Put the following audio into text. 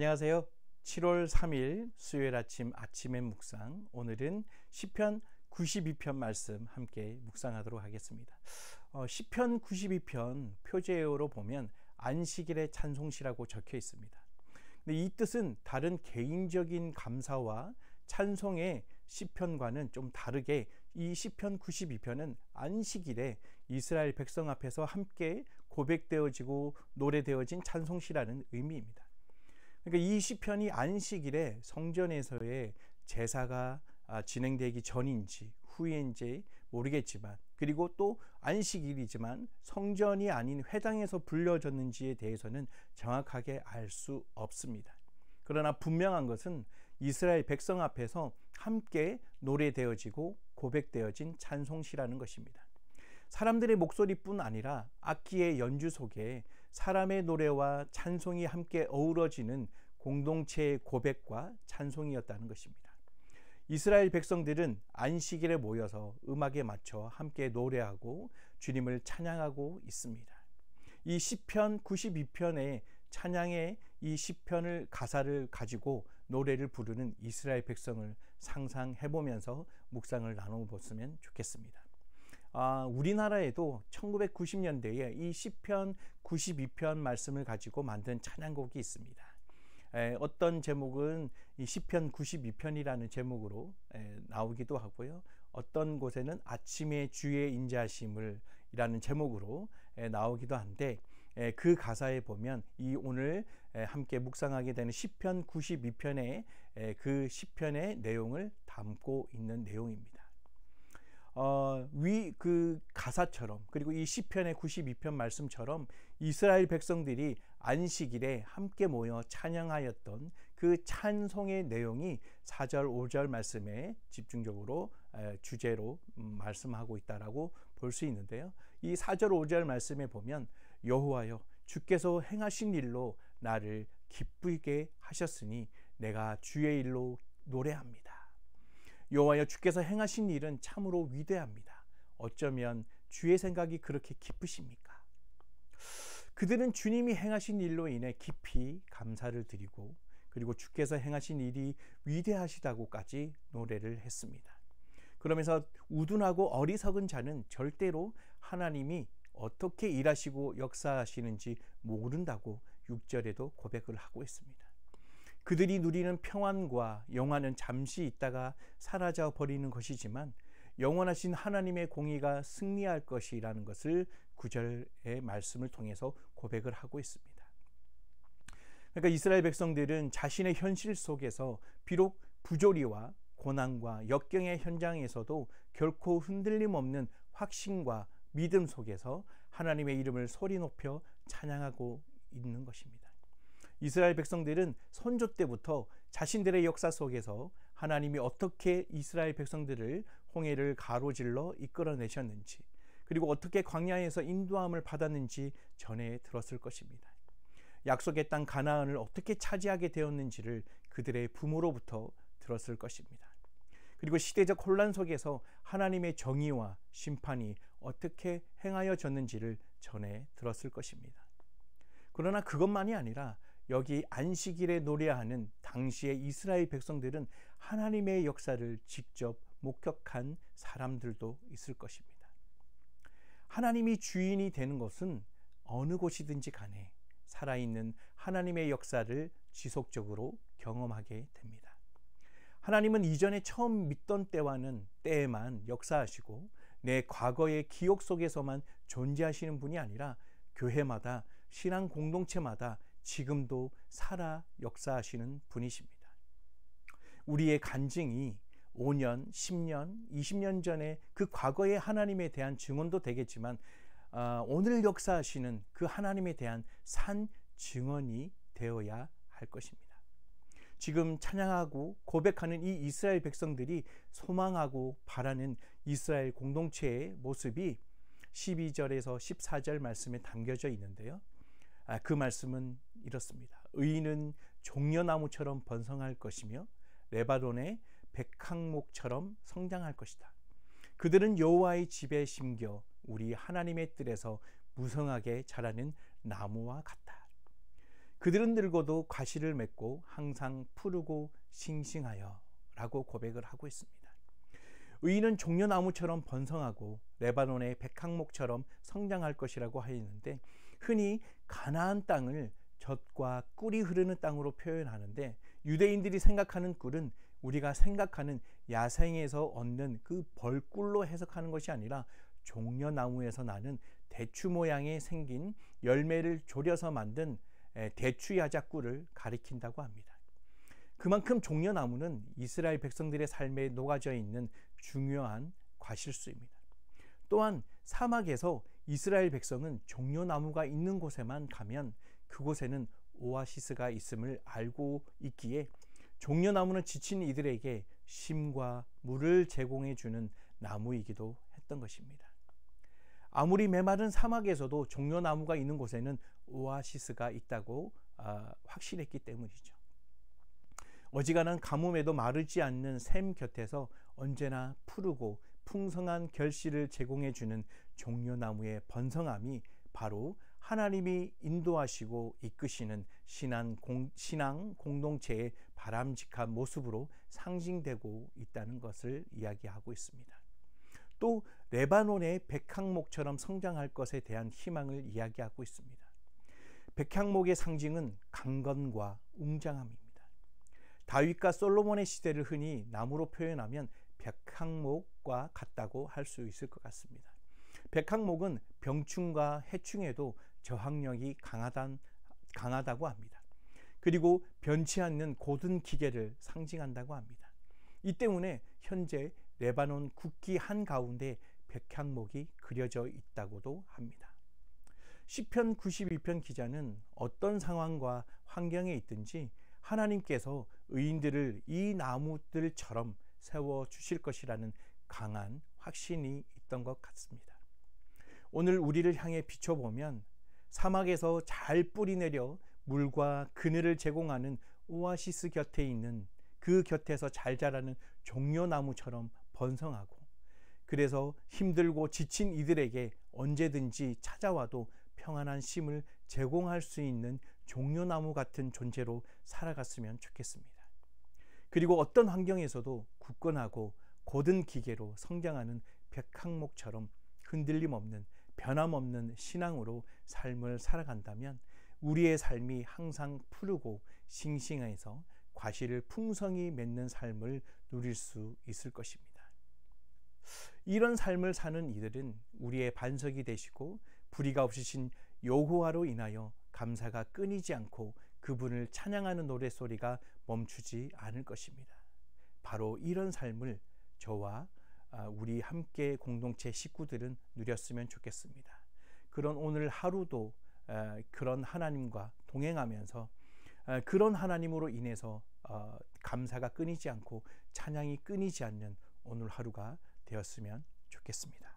안녕하세요. 7월 3일 수요일 아침 아침의 묵상 오늘은 시편 92편 말씀 함께 묵상하도록 하겠습니다. 어, 시편 92편 표제어로 보면 안식일의 찬송시라고 적혀 있습니다. 근데 이 뜻은 다른 개인적인 감사와 찬송의 시편과는 좀 다르게 이 시편 92편은 안식일에 이스라엘 백성 앞에서 함께 고백되어지고 노래되어진 찬송시라는 의미입니다. 그러니까 이 시편이 안식일에 성전에서의 제사가 아, 진행되기 전인지 후인지 모르겠지만 그리고 또 안식일이지만 성전이 아닌 회당에서 불려졌는지에 대해서는 정확하게 알 수 없습니다. 그러나 분명한 것은 이스라엘 백성 앞에서 함께 노래되어지고 고백되어진 찬송시라는 것입니다. 사람들의 목소리뿐 아니라 악기의 연주 속에 사람의 노래와 찬송이 함께 어우러지는 공동체의 고백과 찬송이었다는 것입니다. 이스라엘 백성들은 안식일에 모여서 음악에 맞춰 함께 노래하고 주님을 찬양하고 있습니다. 이 시편 92편의 찬양의 이 시편을 가사를 가지고 노래를 부르는 이스라엘 백성을 상상해 보면서 묵상을 나눠 보으면 좋겠습니다. 아, 우리나라에도 1990년대에 이 시편 92편 말씀을 가지고 만든 찬양곡이 있습니다. 에, 어떤 제목은 이 시편 92편이라는 제목으로 에, 나오기도 하고요. 어떤 곳에는 아침에 주의 인자심을이라는 제목으로 에, 나오기도 한데 그 가사에 보면 이 오늘 함께 묵상하게 되는 시편 92편의 그 시편의 내용을 담고 있는 내용입니다. 어, 위그 가사처럼 그리고 이 시편의 92편 말씀처럼 이스라엘 백성들이 안식일에 함께 모여 찬양하였던 그 찬송의 내용이 4절 5절 말씀에 집중적으로 주제로 음, 말씀하고 있다라고 볼 수 있는데요. 이 4절 5절 말씀에 보면 여호와여 주께서 행하신 일로 나를 기쁘게 하셨으니 내가 주의 일로 노래합니다. 여호와여 주께서 행하신 일은 참으로 위대합니다. 어쩌면 주의 생각이 그렇게 깊으십니까? 그들은 주님이 행하신 일로 인해 깊이 감사를 드리고 그리고 주께서 행하신 일이 위대하시다고까지 노래를 했습니다. 그러면서 우둔하고 어리석은 자는 절대로 하나님이 어떻게 일하시고 역사하시는지 모른다고 6절에도 고백을 하고 있습니다. 그들이 누리는 평안과 영화는 잠시 있다가 사라져 버리는 것이지만 영원하신 하나님의 공의가 승리할 것이라는 것을 구절의 말씀을 통해서 고백을 하고 있습니다. 그러니까 이스라엘 백성들은 자신의 현실 속에서 비록 부조리와 고난과 역경의 현장에서도 결코 흔들림 없는 확신과 믿음 속에서 하나님의 이름을 소리 높여 찬양하고 있는 것입니다. 이스라엘 백성들은 선조 때부터 자신들의 역사 속에서 하나님이 어떻게 이스라엘 백성들을 홍해를 가로질러 이끌어내셨는지 그리고 어떻게 광야에서 인도함을 받았는지 전해 들었을 것입니다. 약속의 땅 가나안을 어떻게 차지하게 되었는지를 그들의 부모로부터 들었을 것입니다. 그리고 시대적 혼란 속에서 하나님의 정의와 심판이 어떻게 행하여졌는지를 전해 들었을 것입니다. 그러나 그것만이 아니라 여기 안식일에 노래하는 당시의 이스라엘 백성들은 하나님의 역사를 직접 목격한 사람들도 있을 것입니다. 하나님이 주인이 되는 것은 어느 곳이든지 간에 살아있는 하나님의 역사를 지속적으로 경험하게 됩니다. 하나님은 이전에 처음 믿던 때와는 때에만 역사하시고 내 과거의 기억 속에서만 존재하시는 분이 아니라 교회마다 신앙 공동체마다 지금도 살아 역사하시는 분이십니다. 우리의 간증이 5년, 10년, 20년 전에 그 과거의 하나님에 대한 증언도 되겠지만 어, 오늘 역사하시는 그 하나님에 대한 산 증언이 되어야 할 것입니다. 지금 찬양하고 고백하는 이 이스라엘 백성들이 소망하고 바라는 이스라엘 공동체의 모습이 12절에서 14절 말씀에 담겨져 있는데요. 아, 그 말씀은 이렇습니다. 의인은 종려나무처럼 번성할 것이며 레바논의 백항목처럼 성장할 것이다. 그들은 여호와의 집에 심겨 우리 하나님의 뜰에서 무성하게 자라는 나무와 같다. 그들은 늙어도 과실을 맺고 항상 푸르고 싱싱하여라고 고백을 하고 있습니다. 의인은 종려나무처럼 번성하고 레바논의 백항목처럼 성장할 것이라고 하였는데 흔히 가나안 땅을 젖과 꿀이 흐르는 땅으로 표현하는데 유대인들이 생각하는 꿀은 우리가 생각하는 야생에서 얻는 그 벌꿀로 해석하는 것이 아니라 종려나무에서 나는 대추 모양에 생긴 열매를 졸여서 만든 대추야자 꿀을 가리킨다고 합니다. 그만큼 종려나무는 이스라엘 백성들의 삶에 녹아져 있는 중요한 과실수입니다. 또한 사막에서 이스라엘 백성은 종려나무가 있는 곳에만 가면 그곳에는 오아시스가 있음을 알고 있기에 종려나무는 지친 이들에게 심과 물을 제공해 주는 나무이기도 했던 것입니다. 아무리 메마른 사막에서도 종려나무가 있는 곳에는 오아시스가 있다고 아, 확실했기 때문이죠. 어지간한 가뭄에도 마르지 않는 샘 곁에서 언제나 푸르고 풍성한 결실을 제공해 주는 종려나무의 번성함이 바로 하나님이 인도하시고 이끄시는 신앙, 공, 신앙 공동체의 바람직한 모습으로 상징되고 있다는 것을 이야기하고 있습니다. 또 레바논의 백향목처럼 성장할 것에 대한 희망을 이야기하고 있습니다. 백향목의 상징은 강건과 웅장함입니다. 다윗과 솔로몬의 시대를 흔히 나무로 표현하면 백향목과 같다고 할 수 있을 것 같습니다. 백항목은 병충과 해충에도 저항력이 강하단, 강하다고 합니다. 그리고 변치 않는 고든 기계를 상징한다고 합니다. 이 때문에 현재 레바논 국기 한가운데 백향목이 그려져 있다고도 합니다. 시편 92편 기자는 어떤 상황과 환경에 있든지 하나님께서 의인들을 이 나무들처럼 세워 주실 것이라는 강한 확신이 있던 것 같습니다. 오늘 우리를 향해 비춰보면 사막에서 잘 뿌리내려 물과 그늘을 제공하는 오아시스 곁에 있는 그 곁에서 잘 자라는 종려나무처럼 번성하고 그래서 힘들고 지친 이들에게 언제든지 찾아와도 평안한 쉼을 제공할 수 있는 종려나무 같은 존재로 살아갔으면 좋겠습니다. 그리고 어떤 환경에서도 굳건하고 고든 기계로 성장하는 백항목처럼 흔들림 없는 변함없는 신앙으로 삶을 살아간다면 우리의 삶이 항상 푸르고 싱싱해서 과실을 풍성히 맺는 삶을 누릴 수 있을 것입니다. 이런 삶을 사는 이들은 우리의 반석이 되시고 불의가 없으신 여호와로 인하여 감사가 끊이지 않고 그분을 찬양하는 노래 소리가 멈추지 않을 것입니다. 바로 이런 삶을 저와 아, 우리 함께 공동체 식구들은 누렸으면 좋겠습니다. 그런 오늘 하루도 아, 그런 하나님과 동행하면서 아, 그런 하나님으로 인해서 어, 감사가 끊이지 않고 찬양이 끊이지 않는 오늘 하루가 되었으면 좋겠습니다.